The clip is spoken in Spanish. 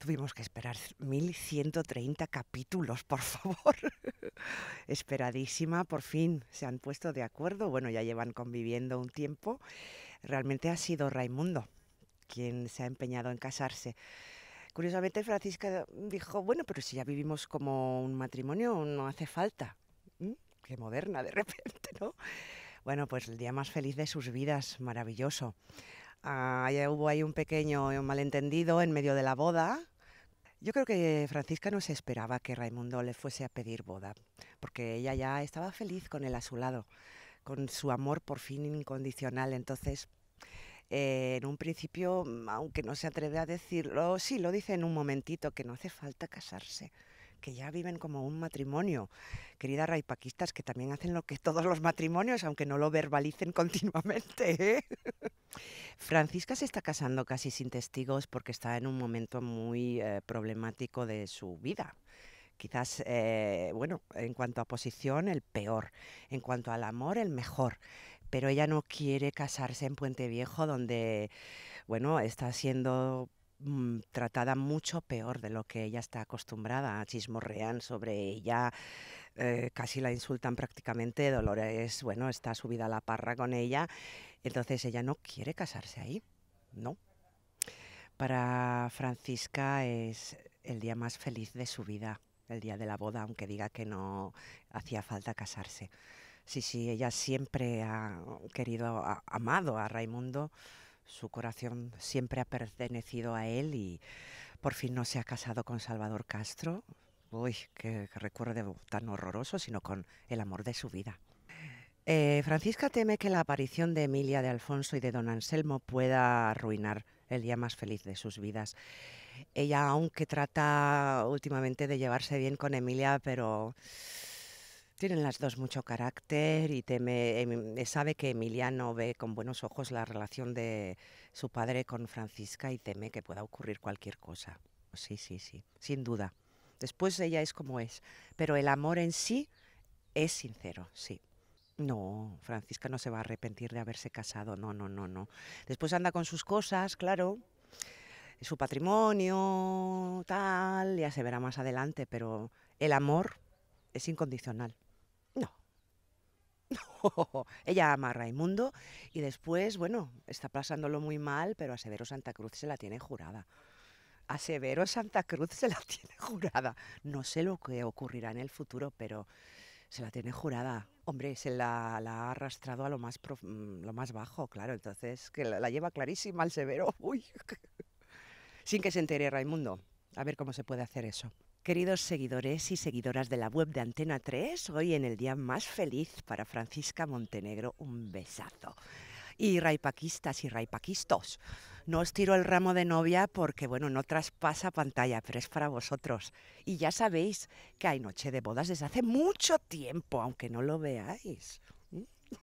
Tuvimos que esperar 1130 capítulos, por favor. Esperadísima, por fin se han puesto de acuerdo. Bueno, ya llevan conviviendo un tiempo. Realmente ha sido Raimundo quien se ha empeñado en casarse. Curiosamente, Francisca dijo, bueno, pero si ya vivimos como un matrimonio, no hace falta. Mm, qué moderna de repente, ¿no? Bueno, pues el día más feliz de sus vidas, maravilloso. Ah, ya hubo ahí un pequeño eh, malentendido en medio de la boda. Yo creo que Francisca no se esperaba que Raimundo le fuese a pedir boda, porque ella ya estaba feliz con él a su lado, con su amor por fin incondicional. Entonces, eh, en un principio, aunque no se atreve a decirlo, sí lo dice en un momentito, que no hace falta casarse, que ya viven como un matrimonio. Queridas raipaquistas, que también hacen lo que todos los matrimonios, aunque no lo verbalicen continuamente. ¿eh? Francisca se está casando casi sin testigos porque está en un momento muy eh, problemático de su vida quizás, eh, bueno, en cuanto a posición, el peor, en cuanto al amor, el mejor. Pero ella no quiere casarse en Puente Viejo, donde, bueno, está siendo Mm, tratada mucho peor de lo que ella está acostumbrada. Chismorrean sobre ella, eh, casi la insultan prácticamente. Dolores, bueno, está subida a la parra con ella. Entonces ella no quiere casarse ahí, ¿no? Para Francisca es el día más feliz de su vida, el día de la boda, aunque diga que no hacía falta casarse. Sí, sí, ella siempre ha querido, amado a Raimundo su corazón siempre ha pertenecido a él y por fin no se ha casado con Salvador Castro. Uy, qué recuerdo tan horroroso, sino con el amor de su vida. Eh, Francisca teme que la aparición de Emilia, de Alfonso y de don Anselmo pueda arruinar el día más feliz de sus vidas. Ella, aunque trata últimamente de llevarse bien con Emilia, pero tienen las dos mucho carácter y teme, em, eh, sabe que Emiliano ve con buenos ojos la relación de su padre con Francisca y teme que pueda ocurrir cualquier cosa. Sí, sí, sí, sin duda. Después ella es como es, pero el amor en sí es sincero, sí. No, Francisca no se va a arrepentir de haberse casado, no, no, no, no. Después anda con sus cosas, claro, su patrimonio, tal, ya se verá más adelante, pero el amor es incondicional. Ella ama a Raimundo y después, bueno, está pasándolo muy mal, pero a Severo Santa Cruz se la tiene jurada. A Severo Santa Cruz se la tiene jurada. No sé lo que ocurrirá en el futuro, pero se la tiene jurada. Hombre, se la, ha arrastrado a lo más, mm, lo más bajo, claro. Entonces, que la, lleva clarísima al Severo. Uy. Sin que se entere Raimundo. A ver cómo se puede hacer eso. Queridos seguidores y seguidoras de la web de Antena 3, hoy en el día más feliz para Francisca Montenegro, un besazo. Y raipaquistas y raipaquistos, no os tiro el ramo de novia porque, bueno, no traspasa pantalla, pero es para vosotros. Y ya sabéis que hay noche de bodas desde hace mucho tiempo, aunque no lo veáis.